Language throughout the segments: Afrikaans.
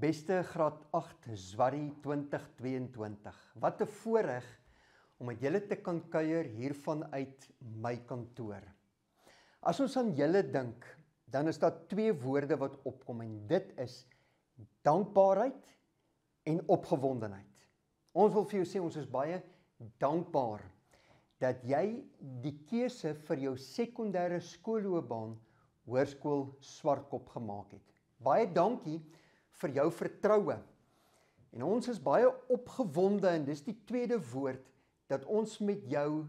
Beste graad 8 Zwari 2022. Wat 'n voorreg om met julle te kan kuier hiervan uit my kantoor. As ons aan julle dink, dan is daar twee woorde wat opkom en dit is dankbaarheid en opgewondenheid. Ons wil vir jou sê ons is baie dankbaar dat jy die keuse vir jou sekondêre skoolloopbaan hoërskool Swartkop gemaak het. Baie dankie vir jou vertroue. En ons is baie opgewonde en dis die tweede woord dat ons met jou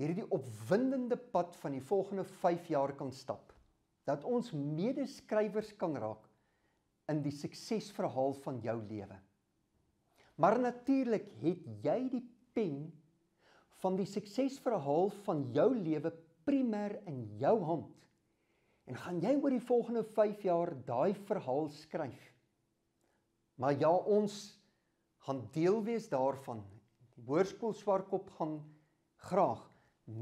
hierdie opwindende pad van die volgende 5 jaar kan stap. Dat ons medeskrywers kan raak in die suksesverhaal van jou lewe. Maar natuurlik het jy die pen van die suksesverhaal van jou lewe primêr in jou hand. En gaan jy oor die volgende 5 jaar daai verhaal skryf? Maar ja, ons gaan deel wees daarvan. Die hoërskool Swartkop gaan graag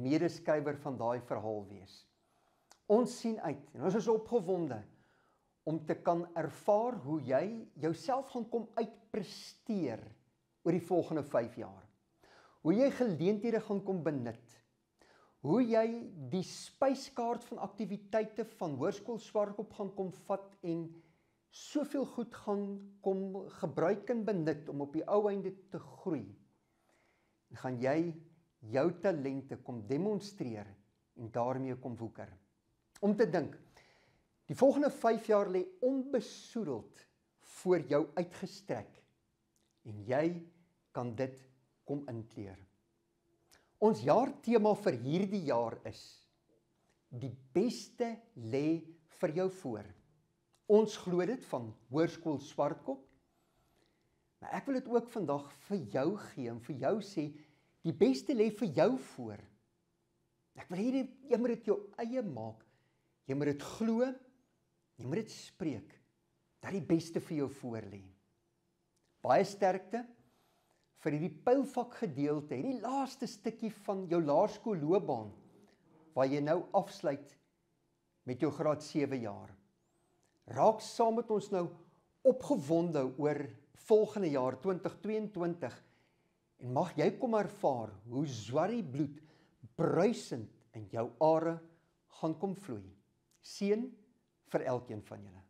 medeskrywer van daai verhaal wees. Ons sien uit en ons is opgewonde om te kan ervaar hoe jy jouself gaan kom uitpresteer oor die volgende 5 jaar. Hoe jy geleenthede gaan kom benut. Hoe jy die spyskaart van aktiwiteite van Hoërskool Swartkop gaan kom vat en soveel goed gaan kom gebruik en benut om op die ou einde te groei. En gaan jy jou talente kom demonstreer en daarmee kom woeker. Om te dink, die volgende 5 jaar lê onbesoedeld voor jou uitgestrek en jy kan dit kom inkleer. Ons jaartema vir hierdie jaar is die beste lê vir jou voor. Ons glo dit van Hoërskool Swartkop. Maar ek wil dit ook vandag vir jou gee en vir jou sê die beste lê vir jou voor. Ek wil hê jy moet dit jou eie maak. Jy moet dit glo. Jy moet dit spreek dat die beste vir jou voor lê. Baie sterkte vir hierdie pylfak gedeelte, hierdie laaste stukkie van jou laerskoolloopbaan waar jy nou afsluit met jou graad 7 jaar raak saam met ons nou opgewonde oor volgende jaar 2022 en mag jy kom ervaar hoe swarie bloed bruisend in jou are gaan kom vloei. Seën vir elkeen van julle.